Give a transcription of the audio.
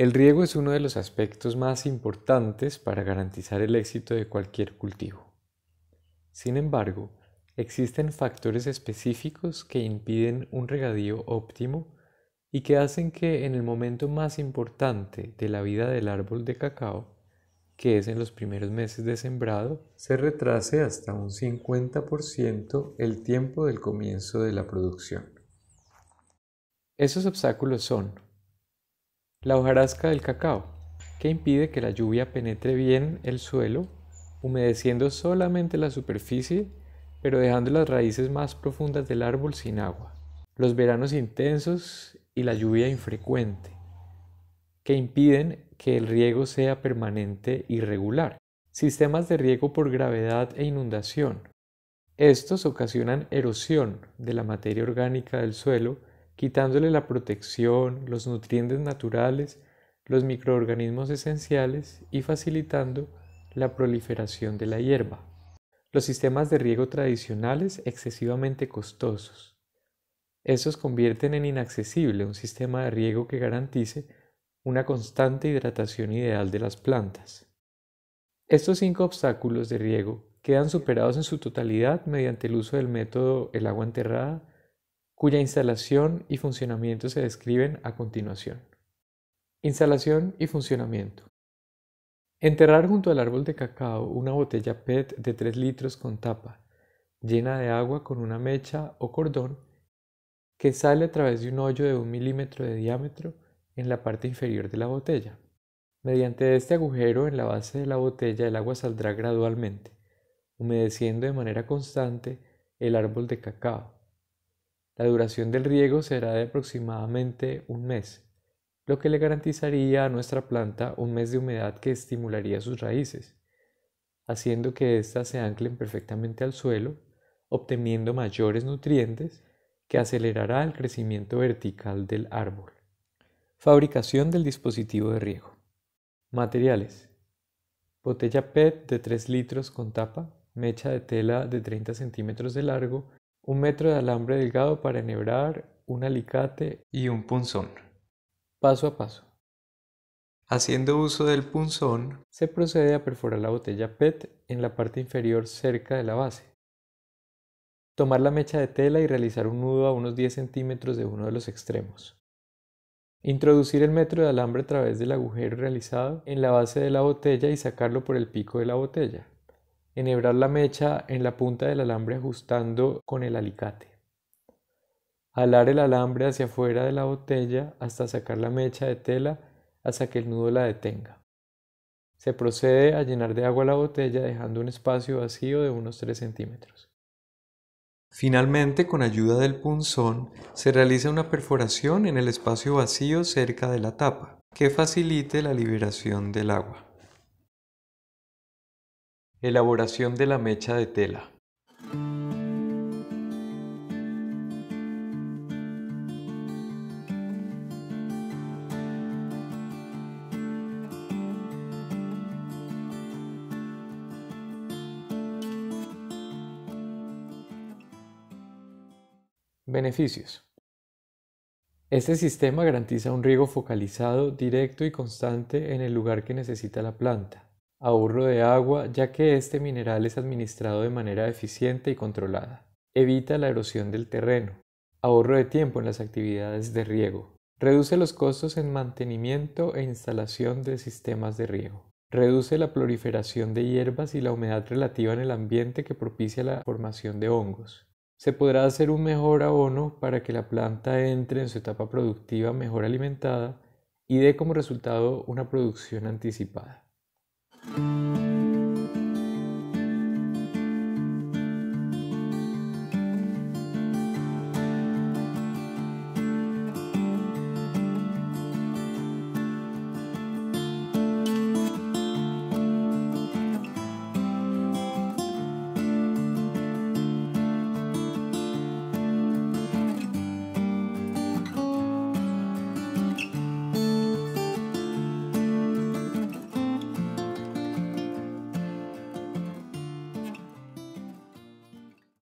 El riego es uno de los aspectos más importantes para garantizar el éxito de cualquier cultivo. Sin embargo, existen factores específicos que impiden un regadío óptimo y que hacen que en el momento más importante de la vida del árbol de cacao, que es en los primeros meses de sembrado, se retrase hasta un 50% el tiempo del comienzo de la producción. Esos obstáculos son la hojarasca del cacao, que impide que la lluvia penetre bien el suelo, humedeciendo solamente la superficie, pero dejando las raíces más profundas del árbol sin agua. Los veranos intensos y la lluvia infrecuente, que impiden que el riego sea permanente y regular. Sistemas de riego por gravedad e inundación. Estos ocasionan erosión de la materia orgánica del suelo quitándole la protección, los nutrientes naturales, los microorganismos esenciales y facilitando la proliferación de la hierba. Los sistemas de riego tradicionales excesivamente costosos. esos convierten en inaccesible un sistema de riego que garantice una constante hidratación ideal de las plantas. Estos cinco obstáculos de riego quedan superados en su totalidad mediante el uso del método el agua enterrada cuya instalación y funcionamiento se describen a continuación. Instalación y funcionamiento. Enterrar junto al árbol de cacao una botella PET de 3 litros con tapa, llena de agua con una mecha o cordón que sale a través de un hoyo de un milímetro de diámetro en la parte inferior de la botella. Mediante este agujero en la base de la botella el agua saldrá gradualmente, humedeciendo de manera constante el árbol de cacao la duración del riego será de aproximadamente un mes, lo que le garantizaría a nuestra planta un mes de humedad que estimularía sus raíces, haciendo que éstas se anclen perfectamente al suelo, obteniendo mayores nutrientes que acelerará el crecimiento vertical del árbol. Fabricación del dispositivo de riego. Materiales. Botella PET de 3 litros con tapa, mecha de tela de 30 centímetros de largo un metro de alambre delgado para enhebrar, un alicate y un punzón. Paso a paso. Haciendo uso del punzón, se procede a perforar la botella PET en la parte inferior cerca de la base. Tomar la mecha de tela y realizar un nudo a unos 10 centímetros de uno de los extremos. Introducir el metro de alambre a través del agujero realizado en la base de la botella y sacarlo por el pico de la botella enhebrar la mecha en la punta del alambre ajustando con el alicate. Alar el alambre hacia afuera de la botella hasta sacar la mecha de tela hasta que el nudo la detenga. Se procede a llenar de agua la botella dejando un espacio vacío de unos 3 centímetros. Finalmente, con ayuda del punzón, se realiza una perforación en el espacio vacío cerca de la tapa, que facilite la liberación del agua. Elaboración de la mecha de tela. Beneficios. Este sistema garantiza un riego focalizado, directo y constante en el lugar que necesita la planta ahorro de agua, ya que este mineral es administrado de manera eficiente y controlada. Evita la erosión del terreno. Ahorro de tiempo en las actividades de riego. Reduce los costos en mantenimiento e instalación de sistemas de riego. Reduce la proliferación de hierbas y la humedad relativa en el ambiente que propicia la formación de hongos. Se podrá hacer un mejor abono para que la planta entre en su etapa productiva mejor alimentada y dé como resultado una producción anticipada.